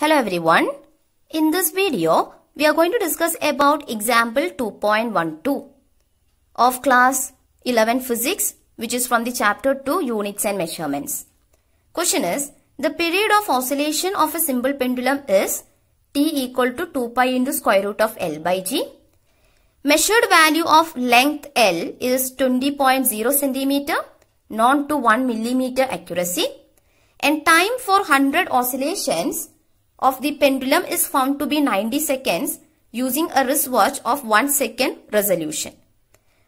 Hello everyone. In this video, we are going to discuss about example 2.12 of class 11 physics which is from the chapter 2 units and measurements. Question is, the period of oscillation of a simple pendulum is t equal to 2 pi into square root of L by G. Measured value of length L is 20.0 centimeter, non to 1 millimeter accuracy. And time for 100 oscillations of the pendulum is found to be 90 seconds using a wristwatch of 1 second resolution.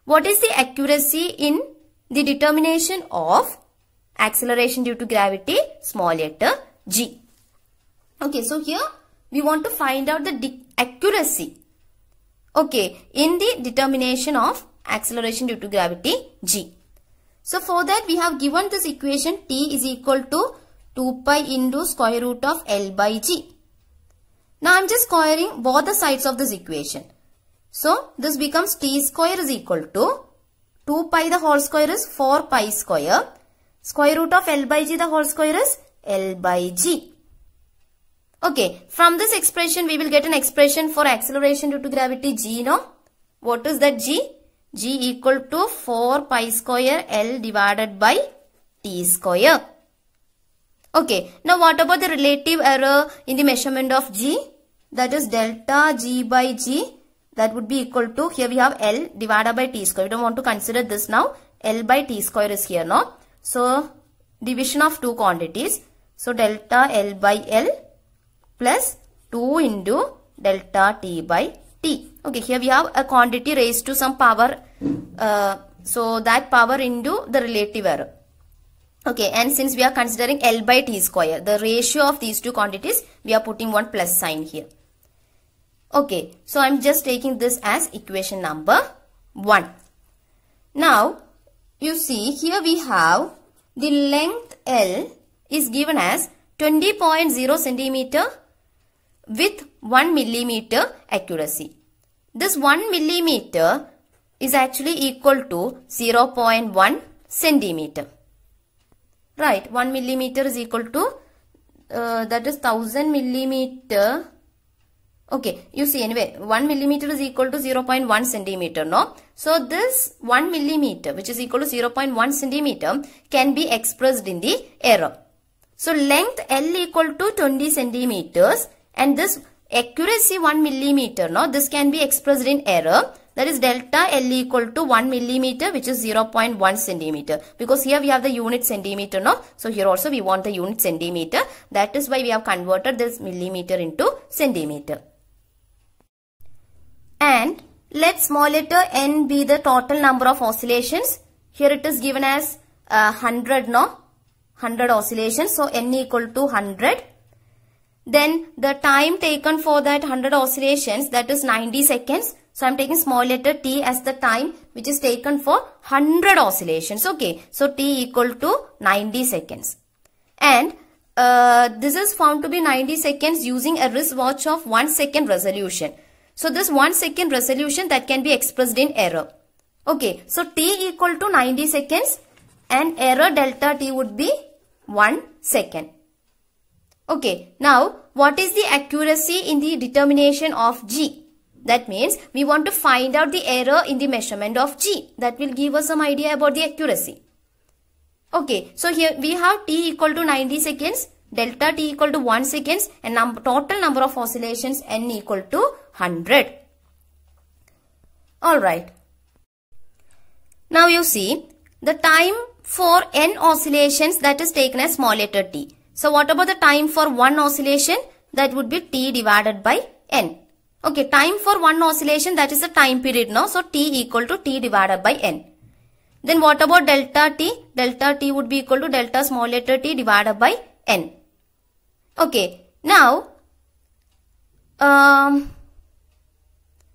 What is the accuracy in the determination of acceleration due to gravity? Small letter g. Okay, so here we want to find out the accuracy. Okay, in the determination of acceleration due to gravity g. So for that we have given this equation t is equal to 2 pi into square root of L by G. Now I am just squaring both the sides of this equation. So this becomes t square is equal to 2 pi the whole square is 4 pi square. Square root of L by G the whole square is L by G. Okay, from this expression we will get an expression for acceleration due to gravity G, no? What is that G? G equal to 4 pi square L divided by t square. Okay, now what about the relative error in the measurement of G? That is delta G by G. That would be equal to, here we have L divided by T square. We don't want to consider this now. L by T square is here no? So, division of two quantities. So, delta L by L plus 2 into delta T by T. Okay, here we have a quantity raised to some power. Uh, so, that power into the relative error. Okay, and since we are considering L by T square, the ratio of these two quantities, we are putting one plus sign here. Okay, so I'm just taking this as equation number 1. Now, you see here we have the length L is given as 20.0 centimeter with 1 millimeter accuracy. This 1 millimeter is actually equal to 0.1 centimeter right 1 millimeter is equal to uh, that is 1000 millimeter okay you see anyway 1 millimeter is equal to 0.1 centimeter no so this 1 millimeter which is equal to 0.1 centimeter can be expressed in the error. so length l equal to 20 centimeters and this accuracy 1 millimeter no this can be expressed in error that is delta L equal to 1 millimeter which is 0.1 centimeter because here we have the unit centimeter no so here also we want the unit centimeter that is why we have converted this millimeter into centimeter and let small letter n be the total number of oscillations here it is given as uh, 100 no 100 oscillations so n equal to 100 then the time taken for that 100 oscillations that is 90 seconds so I'm taking small letter t as the time which is taken for 100 oscillations. Okay. So t equal to 90 seconds. And uh, this is found to be 90 seconds using a wristwatch of 1 second resolution. So this 1 second resolution that can be expressed in error. Okay. So t equal to 90 seconds and error delta t would be 1 second. Okay. Now what is the accuracy in the determination of g? That means we want to find out the error in the measurement of G. That will give us some idea about the accuracy. Okay, so here we have t equal to 90 seconds, delta t equal to 1 seconds and num total number of oscillations n equal to 100. Alright. Now you see the time for n oscillations that is taken as small letter t. So what about the time for one oscillation? That would be t divided by n. Okay, time for one oscillation that is the time period now. So T equal to T divided by N. Then what about delta T? Delta T would be equal to delta small letter T divided by N. Okay, now um,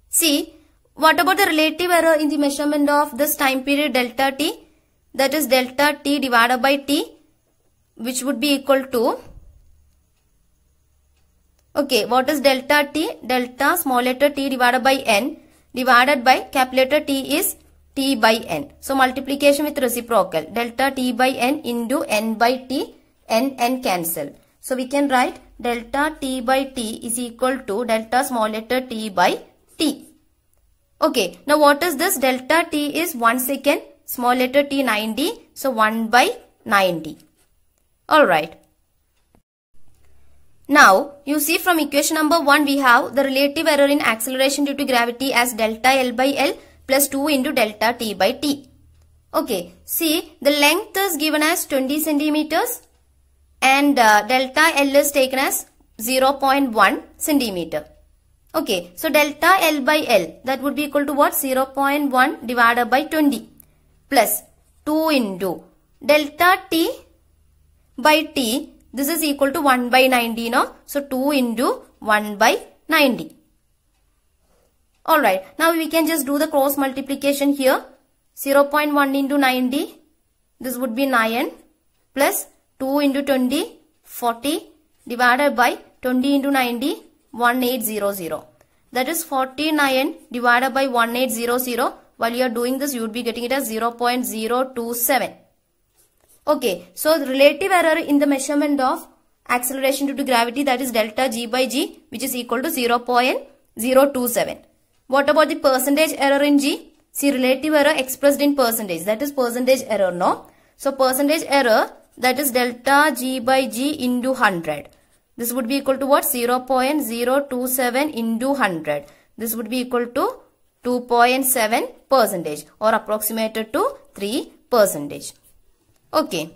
see what about the relative error in the measurement of this time period delta T? That is delta T divided by T which would be equal to Okay, what is delta t? Delta small letter t divided by n divided by capital letter T is t by n. So multiplication with reciprocal. Delta t by n into n by t, n n cancel. So we can write delta t by t is equal to delta small letter t by t. Okay, now what is this? Delta t is 1 second, small letter t 90, so 1 by 90. Alright, now, you see from equation number 1 we have the relative error in acceleration due to gravity as delta L by L plus 2 into delta T by T. Okay, see the length is given as 20 centimeters and uh, delta L is taken as 0.1 centimeter. Okay, so delta L by L that would be equal to what? 0.1 divided by 20 plus 2 into delta T by T this is equal to 1 by 90 now. So 2 into 1 by 90. Alright. Now we can just do the cross multiplication here. 0 0.1 into 90. This would be 9 plus 2 into 20 40 divided by 20 into 90 1800. That is 49 divided by 1800. While you are doing this you would be getting it as 0 0.027. Okay, so relative error in the measurement of acceleration due to gravity that is delta g by g which is equal to 0.027. What about the percentage error in g? See relative error expressed in percentage that is percentage error no. So percentage error that is delta g by g into 100. This would be equal to what? 0.027 into 100. This would be equal to 2.7 percentage or approximated to 3 percentage. Okay